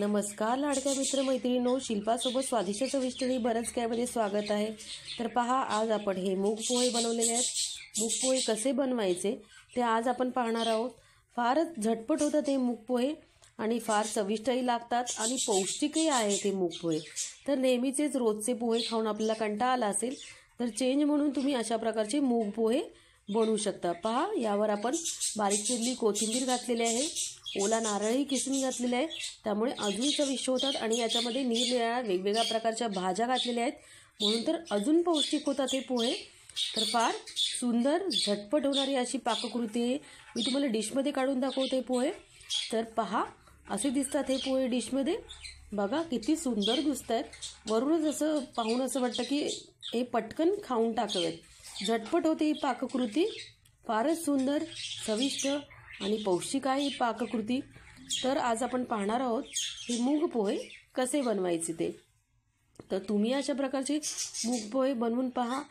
नमस्कार लाडक्या मित्र मित्रमैत्रिणीनो शिल्पासोबत स्वादिष्ट चविष्टनी बरंच कॅमध्ये म्हणजे स्वागत आहे तर पहा आज आपण हे मूग पोहे बनवलेले आहेत मूग पोहे कसे बनवायचे ते आज आपण पाहणार आहोत फारच झटपट होतात हे मूग पोहे आणि फार चविष्टही लागतात आणि पौष्टिकही आहे ते मूग पोहे तर नेहमीचेच रोजचे पोहे खाऊन आपल्याला कंटाळा आला असेल तर चेंज म्हणून तुम्ही अशा प्रकारचे मूग पोहे बनवू शकता पहा यावर आपण बारीक चिरली कोथिंबीर घातलेली आहे ओला नारळही किसून घातलेले आहे त्यामुळे अजून चविष्ट होतात आणि याच्यामध्ये निरनिळ्या वेगवेगळ्या प्रकारच्या भाज्या घातलेल्या आहेत म्हणून तर अजून पौष्टिक होतात हे पोहे तर फार सुंदर झटपट होणारी अशी पाककृती मी तुम्हाला डिशमध्ये काढून दाखवते पोहे तर पहा असे दिसतात हे पोहे डिशमध्ये बघा किती सुंदर दिसत आहेत वरूनच असं पाहून असं वाटतं की हे पटकन खाऊन टाकावेत झटपट होते ही पाककृती फारच सुंदर चविष्ट आणि पौष्टिक आहे ही पाककृती तर आज आपण पाहणार आहोत की मूग पोहे कसे बनवायचे ते तर तुम्ही अशा प्रकारचे मूग पोहे बनवून पहा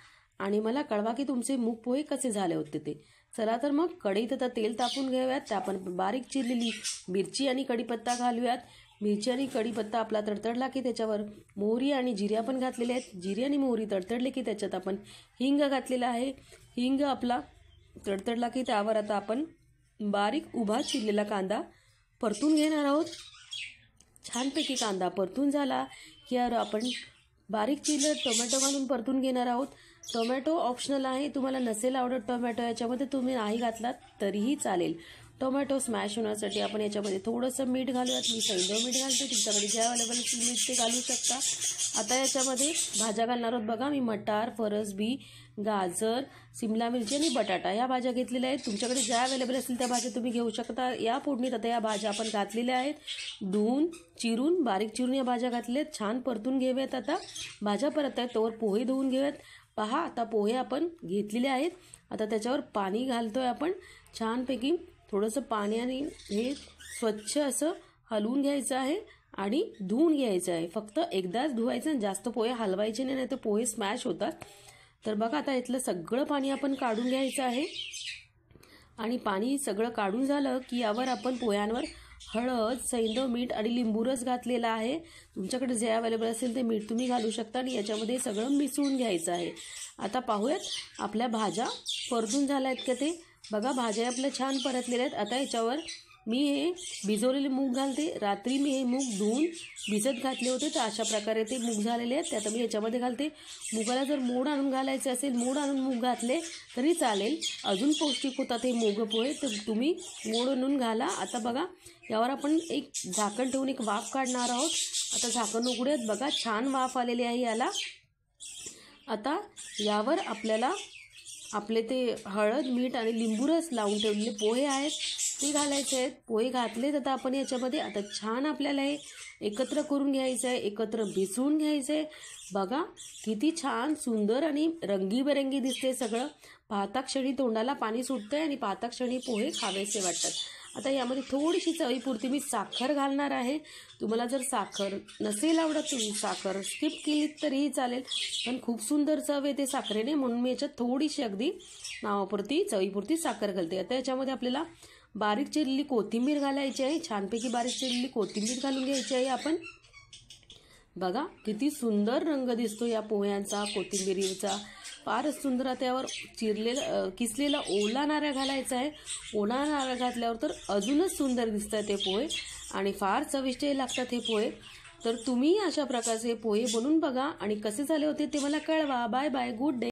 आणि मला कळवा की तुमचे मूग पोहे कसे झाले होते ते चला तर मग कढईत आता तेल तापून घेऊयात आपण बारीक चिरलेली मिरची आणि कढीपत्ता घालूयात आणि कढीपत्ता आपला तडतडला की त्याच्यावर मोहरी आणि जिऱ्या पण घातलेल्या आहेत जिरे आणि मोहरी तडतडली की त्याच्यात आपण हिंग घातलेला आहे हिंग आपला तडतडला की त्यावर आता आपण बारीक उभा चिरलेला कांदा परतून घेणार आहोत छानपैकी कांदा परतून झाला की आपण बारीक चिरलं टोमॅटो घालून परतून घेणार आहोत टोमॅटो ऑप्शनल आहे तुम्हाला नसेल आवडत टोमॅटो याच्यामध्ये तुम्ही नाही घातलात तरीही चालेल टोमॅटो स्मॅश होण्यासाठी आपण याच्यामध्ये थोडंसं मीठ घालूयात मी सैंदव मीठ घालते तुमच्याकडे जे अवेलेबल मीठ ते घालू शकता आता याच्यामध्ये भाज्या घालणार आहोत बघा मी मटार फरसबी गाजर सिमला मिरची आणि बटाटा या भाज्या घेतलेल्या आहेत तुमच्याकडे ज्या अवेलेबल असतील त्या भाज्या तुम्ही घेऊ शकता या फोडणीत आता या भाज्या आपण घातलेल्या आहेत धुवून चिरून बारीक चिरून या भाज्या घातल्या आहेत छान परतून घेऊयात आता भाज्या परत आहेत तोवर पोहे धुवून घेऊयात पहा आता पोहे आपण घेतलेले आहेत आता त्याच्यावर पाणी घालतोय आपण छानपैकी थोडंसं पाण्याने हे स्वच्छ असं हलवून घ्यायचं आहे आणि धुवून घ्यायचं आहे फक्त एकदाच धुवायचं जास्त पोहे हलवायचे नाही तर पोहे स्मॅश होतात तर बघा आता इथलं सगळं पाणी आपण काढून घ्यायचं आहे आणि पाणी सगळं काढून झालं की यावर आपण पोह्यांवर हळद सैंदव मीठ आणि लिंबूरच घातलेला आहे तुमच्याकडे जे अवेलेबल असेल ते मीठ तुम्ही घालू शकता आणि याच्यामध्ये सगळं मिसळून घ्यायचं आहे आता पाहूयात आपल्या भाज्या परतून झाल्या आहेत का ते बघा भाज्या आपल्या छान परतलेल्या आहेत आता याच्यावर मी हे भिजवलेले मूग घालते रात्री मी हे मूग धुवून भिजत घातले होते तर अशा प्रकारे ते मूग झालेले आहेत ते आता मी याच्यामध्ये घालते मुगाला जर मोड आणून घालायचे असेल मोड आणून मूग घातले तरी चालेल अजून पौष्टिक होतात हे मोग पोहे तर तुम्ही मोड आणून घाला आता बघा यावर आपण एक झाकण ठेवून एक वाफ काढणार आहोत आता झाकण उघड्यात बघा छान वाफ आलेली आहे याला आता यावर आपल्याला आपले ते हळद मीठ आणि लिंबू रस लावून ठेवलेले पोहे आहेत ते घालायचे आहेत पोहे घातलेत आता आपण याच्यामध्ये आता छान आपल्याला हे एकत्र करून घ्यायचं आहे एकत्र भिसवून घ्यायचं आहे बघा किती छान सुंदर आणि रंगीबेरंगी दिसते सगळं पाहता तोंडाला पाणी सुटतं आहे आणि पाहता क्षणी पोहे खावेसे वाटतात आता यामध्ये थोडीशी चवीपुरती मी साखर घालणार आहे तुम्हाला जर साखर नसेल आवडत तुम्ही साखर स्किप केली तरीही चालेल पण खूप सुंदर चव येते साखरेने म्हणून मी याच्यात थोडीशी अगदी नावापुरती चवीपुरती साखर घालते आता याच्यामध्ये आपल्याला बारीक चिरलेली कोथिंबीर घालायची आहे छानपैकी बारीक चिरलेली कोथिंबीर घालून घ्यायची आहे आपण बघा किती सुंदर रंग दिसतो या पोह्यांचा कोथिंबीरीचा फारच सुंदर त्यावर चिरलेला किसलेला ओला नारा घालायचा आहे ओला नारा घातल्यावर तर अजूनच सुंदर दिसतात हे पोहे आणि फार चविष्ट लागतात हे पोहे तर तुम्ही अशा प्रकारचे पोहे बनवून बघा आणि कसे झाले होते ते मला कळवा बाय बाय गुड डे